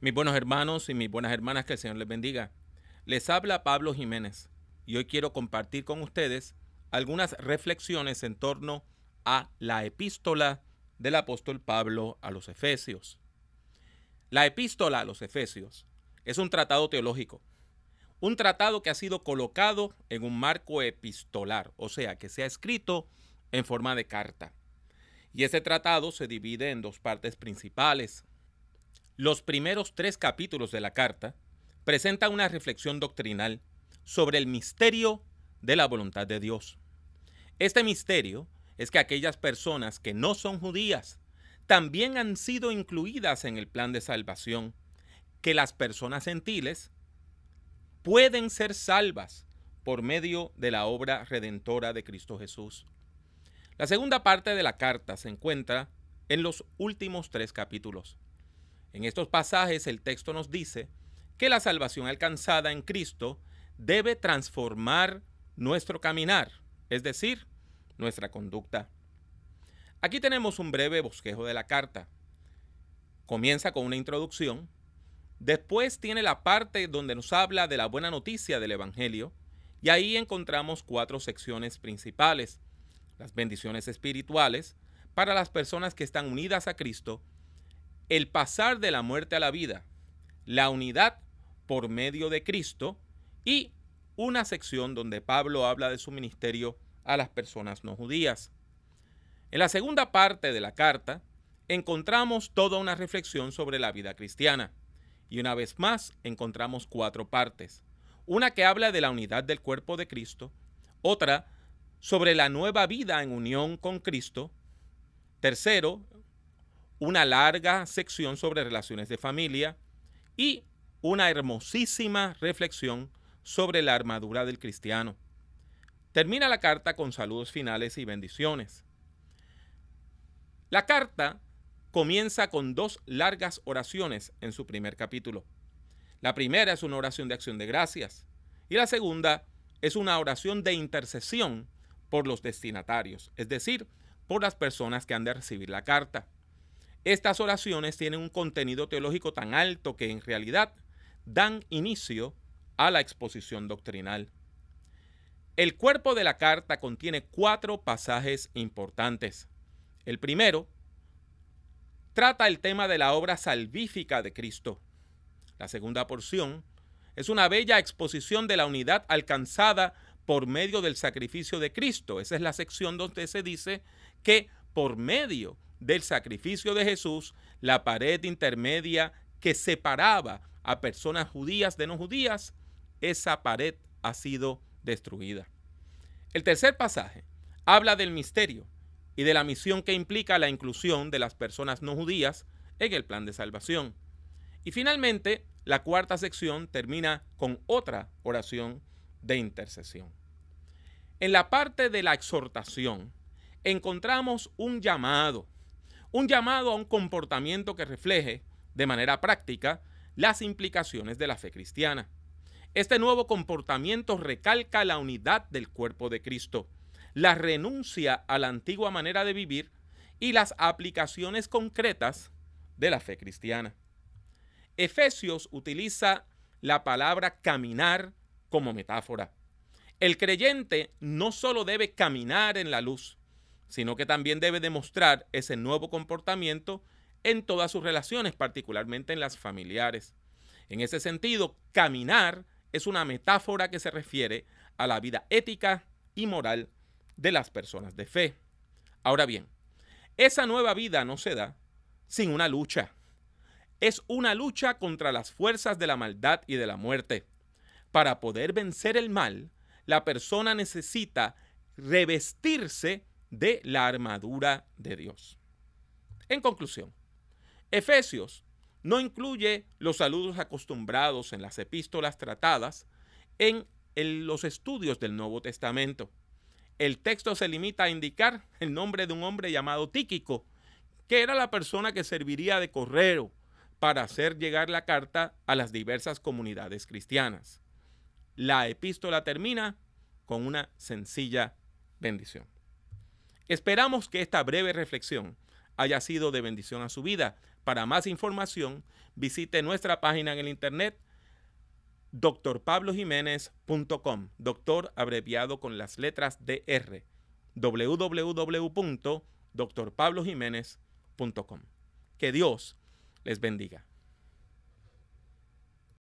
Mis buenos hermanos y mis buenas hermanas, que el Señor les bendiga. Les habla Pablo Jiménez y hoy quiero compartir con ustedes algunas reflexiones en torno a la epístola del apóstol Pablo a los Efesios. La epístola a los Efesios es un tratado teológico, un tratado que ha sido colocado en un marco epistolar, o sea, que se ha escrito en forma de carta. Y ese tratado se divide en dos partes principales, los primeros tres capítulos de la carta presentan una reflexión doctrinal sobre el misterio de la voluntad de Dios. Este misterio es que aquellas personas que no son judías también han sido incluidas en el plan de salvación, que las personas gentiles pueden ser salvas por medio de la obra redentora de Cristo Jesús. La segunda parte de la carta se encuentra en los últimos tres capítulos. En estos pasajes el texto nos dice que la salvación alcanzada en Cristo debe transformar nuestro caminar, es decir, nuestra conducta. Aquí tenemos un breve bosquejo de la carta. Comienza con una introducción, después tiene la parte donde nos habla de la buena noticia del Evangelio, y ahí encontramos cuatro secciones principales. Las bendiciones espirituales para las personas que están unidas a Cristo el pasar de la muerte a la vida, la unidad por medio de Cristo y una sección donde Pablo habla de su ministerio a las personas no judías. En la segunda parte de la carta encontramos toda una reflexión sobre la vida cristiana y una vez más encontramos cuatro partes. Una que habla de la unidad del cuerpo de Cristo, otra sobre la nueva vida en unión con Cristo, tercero, una larga sección sobre relaciones de familia y una hermosísima reflexión sobre la armadura del cristiano. Termina la carta con saludos finales y bendiciones. La carta comienza con dos largas oraciones en su primer capítulo. La primera es una oración de acción de gracias y la segunda es una oración de intercesión por los destinatarios, es decir, por las personas que han de recibir la carta. Estas oraciones tienen un contenido teológico tan alto que en realidad dan inicio a la exposición doctrinal. El cuerpo de la carta contiene cuatro pasajes importantes. El primero trata el tema de la obra salvífica de Cristo. La segunda porción es una bella exposición de la unidad alcanzada por medio del sacrificio de Cristo. Esa es la sección donde se dice que por medio del sacrificio de Jesús la pared intermedia que separaba a personas judías de no judías, esa pared ha sido destruida. El tercer pasaje habla del misterio y de la misión que implica la inclusión de las personas no judías en el plan de salvación. Y finalmente, la cuarta sección termina con otra oración de intercesión. En la parte de la exhortación, encontramos un llamado un llamado a un comportamiento que refleje, de manera práctica, las implicaciones de la fe cristiana. Este nuevo comportamiento recalca la unidad del cuerpo de Cristo, la renuncia a la antigua manera de vivir y las aplicaciones concretas de la fe cristiana. Efesios utiliza la palabra caminar como metáfora. El creyente no solo debe caminar en la luz, sino que también debe demostrar ese nuevo comportamiento en todas sus relaciones, particularmente en las familiares. En ese sentido, caminar es una metáfora que se refiere a la vida ética y moral de las personas de fe. Ahora bien, esa nueva vida no se da sin una lucha. Es una lucha contra las fuerzas de la maldad y de la muerte. Para poder vencer el mal, la persona necesita revestirse de la armadura de Dios. En conclusión, Efesios no incluye los saludos acostumbrados en las epístolas tratadas en los estudios del Nuevo Testamento. El texto se limita a indicar el nombre de un hombre llamado Tíquico, que era la persona que serviría de correo para hacer llegar la carta a las diversas comunidades cristianas. La epístola termina con una sencilla bendición. Esperamos que esta breve reflexión haya sido de bendición a su vida. Para más información, visite nuestra página en el internet drpablojiménez.com, doctor abreviado con las letras DR, www.drpablojiménez.com. Que Dios les bendiga.